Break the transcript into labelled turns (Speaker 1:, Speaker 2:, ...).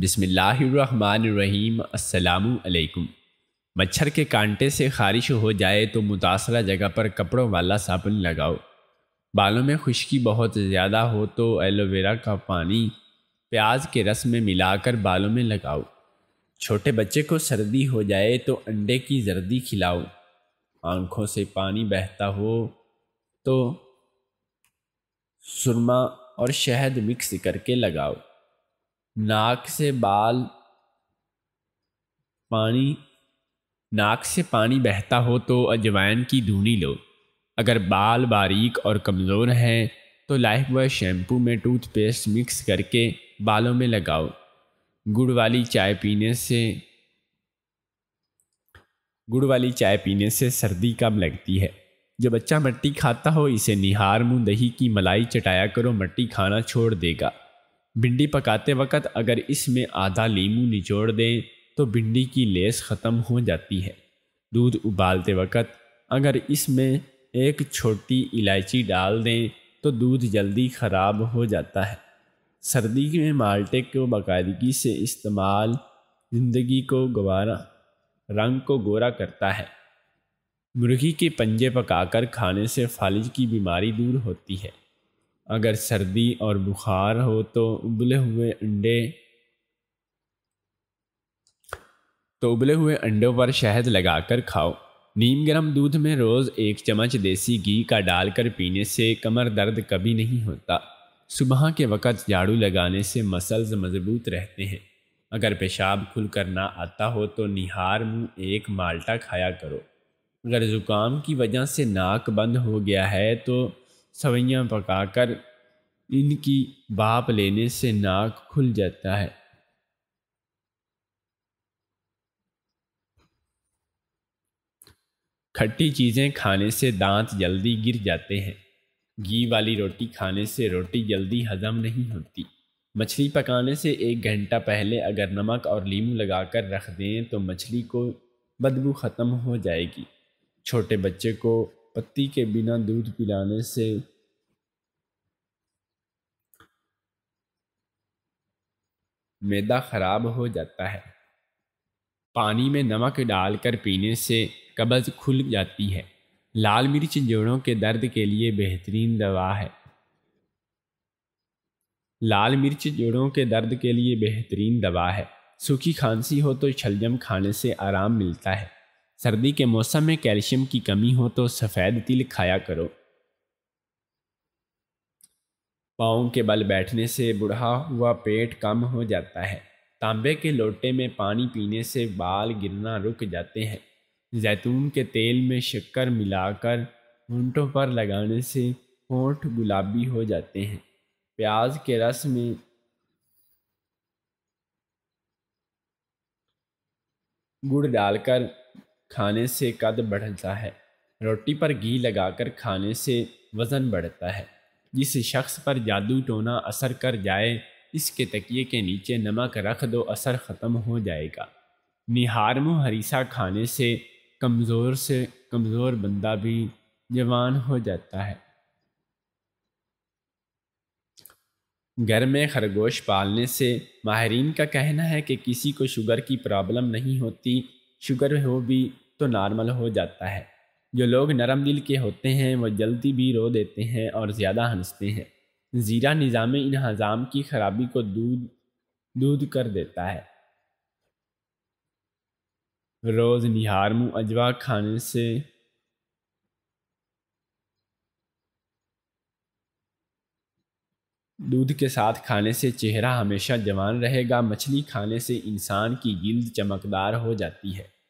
Speaker 1: बिसमीम् अलैकुम मच्छर के कांटे से खारिश हो जाए तो मुतासर जगह पर कपड़ों वाला साबुन लगाओ बालों में खुश्की बहुत ज़्यादा हो तो एलोवेरा का पानी प्याज के रस में मिलाकर बालों में लगाओ छोटे बच्चे को सर्दी हो जाए तो अंडे की जर्दी खिलाओ आँखों से पानी बहता हो तो सुरमा और शहद मिक्स करके लगाओ नाक से बाल पानी नाक से पानी बहता हो तो अजवाइन की धूनी लो अगर बाल बारीक और कमज़ोर हैं तो लाइफ बॉय शैम्पू में टूथपेस्ट मिक्स करके बालों में लगाओ गुड़ वाली चाय पीने से गुड़ वाली चाय पीने से सर्दी कम लगती है जब बच्चा मट्टी खाता हो इसे निहार मुँह दही की मलाई चटाया करो मट्टी खाना छोड़ देगा भिंडी पकाते वक्त अगर इसमें आधा लीमू निचोड़ दें तो भिंडी की लेस ख़त्म हो जाती है दूध उबालते वक्त अगर इसमें एक छोटी इलायची डाल दें तो दूध जल्दी ख़राब हो जाता है सर्दी में माल्टे को बाकायदगी से इस्तेमाल ज़िंदगी को गवारा रंग को गोरा करता है मुर्गी के पंजे पकाकर खाने से फालिज की बीमारी दूर होती है अगर सर्दी और बुखार हो तो उबले हुए अंडे तो उबले हुए अंडों पर शहद लगाकर खाओ नीम गर्म दूध में रोज़ एक चम्मच देसी घी का डालकर पीने से कमर दर्द कभी नहीं होता सुबह के वक़्त झाड़ू लगाने से मसल्स मजबूत रहते हैं अगर पेशाब खुल कर ना आता हो तो निहार मुँह एक माल्टा खाया करो अगर ज़ुकाम की वजह से नाक बंद हो गया है तो सवैयाँ पकाकर इनकी बाप लेने से नाक खुल जाता है खट्टी चीज़ें खाने से दांत जल्दी गिर जाते हैं घी वाली रोटी खाने से रोटी जल्दी हजम नहीं होती मछली पकाने से एक घंटा पहले अगर नमक और लीम लगाकर रख दें तो मछली को बदबू ख़त्म हो जाएगी छोटे बच्चे को पत्ती के बिना दूध पिलाने से मैदा खराब हो जाता है पानी में नमक डालकर पीने से कब्ज़ खुल जाती है लाल मिर्च जोड़ों के दर्द के लिए बेहतरीन दवा है लाल मिर्च जोड़ों के दर्द के लिए बेहतरीन दवा है सूखी खांसी हो तो छलजम खाने से आराम मिलता है सर्दी के मौसम में कैल्शियम की कमी हो तो सफ़ेद तिल खाया करो पाँव के बल बैठने से बुढ़ा हुआ पेट कम हो जाता है तांबे के लोटे में पानी पीने से बाल गिरना रुक जाते हैं जैतून के तेल में शक्कर मिलाकर ऊँटों पर लगाने से होंठ गुलाबी हो जाते हैं प्याज के रस में गुड़ डालकर खाने से कद बढ़ता है रोटी पर घी लगाकर खाने से वज़न बढ़ता है जिस शख्स पर जादू टोना असर कर जाए इसके तकिए के नीचे नमक रख दो असर ख़त्म हो जाएगा निहारम हरीसा खाने से कमज़ोर से कमज़ोर बंदा भी जवान हो जाता है घर में खरगोश पालने से माहरीन का कहना है कि किसी को शुगर की प्रॉब्लम नहीं होती शुगर हो भी तो नॉर्मल हो जाता है जो लोग नरम दिल के होते हैं वह जल्दी भी रो देते हैं और ज़्यादा हंसते हैं ज़ीरा निज़ाम इन हजाम की खराबी को दूध दूध कर देता है रोज़ निहार मुँह अजवा खाने से दूध के साथ खाने से चेहरा हमेशा जवान रहेगा मछली खाने से इंसान की गिल्द चमकदार हो जाती है